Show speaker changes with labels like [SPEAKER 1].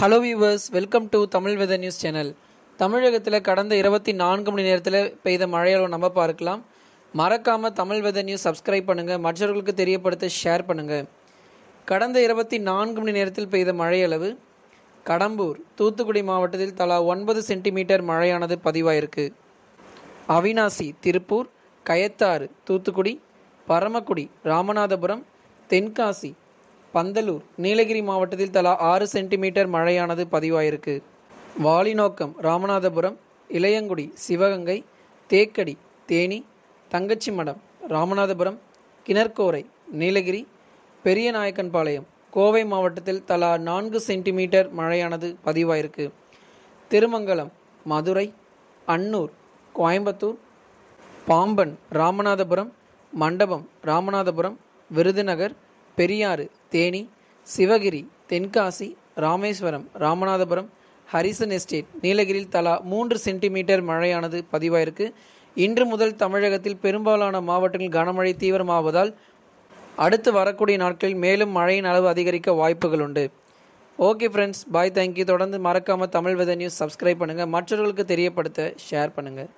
[SPEAKER 1] hello viewers welcome to Tamil weather news channel தமிழகத்தில் கடந்த இருபத்தி நான்கு மணி நேரத்தில் பெய்த மழையளவு நம்ம பார்க்கலாம் மறக்காமல் தமிழ் வெதர் நியூஸ் சப்ஸ்கிரைப் பண்ணுங்கள் மற்றவர்களுக்கு தெரியப்படுத்த ஷேர் பண்ணுங்கள் கடந்த இருபத்தி நான்கு மணி நேரத்தில் பெய்த மழையளவு கடம்பூர் தூத்துக்குடி மாவட்டத்தில் தலா ஒன்பது சென்டிமீட்டர் மழையானது பதிவாயிருக்கு அவினாசி திருப்பூர் கயத்தாறு தூத்துக்குடி பரமக்குடி ராமநாதபுரம் தென்காசி பந்தலூர் நீலகிரி மாவட்டத்தில் தலா ஆறு சென்டிமீட்டர் மழையானது பதிவாயிருக்கு வாலிநோக்கம் ராமநாதபுரம் இளையங்குடி சிவகங்கை தேக்கடி தேனி தங்கச்சி மடம் ராமநாதபுரம் கிணர்கோரை நீலகிரி பெரியநாயக்கன்பாளையம் கோவை மாவட்டத்தில் தலா நான்கு சென்டிமீட்டர் மழையானது பதிவாயிருக்கு திருமங்கலம் மதுரை அன்னூர் கோயம்புத்தூர் பாம்பன் ராமநாதபுரம் மண்டபம் ராமநாதபுரம் விருதுநகர் பெரியாறு தேனி சிவகிரி தென்காசி ராமேஸ்வரம் ராமநாதபுரம் ஹரிசன் எஸ்டேட் நீலகிரியில் தலா மூன்று சென்டிமீட்டர் மழையானது பதிவாயிருக்கு இன்று முதல் தமிழகத்தில் பெரும்பாலான மாவட்டங்களில் கனமழை தீவிரமாவதால் அடுத்து வரக்கூடிய நாட்களில் மேலும் மழையின் அளவு அதிகரிக்க வாய்ப்புகள் உண்டு ஓகே ஃப்ரெண்ட்ஸ் பாய் தேங்க்யூ தொடர்ந்து மறக்காமல் தமிழ் வெத நியூஸ் சப்ஸ்கிரைப் பண்ணுங்கள் மற்றவர்களுக்கு தெரியப்படுத்த ஷேர் பண்ணுங்கள்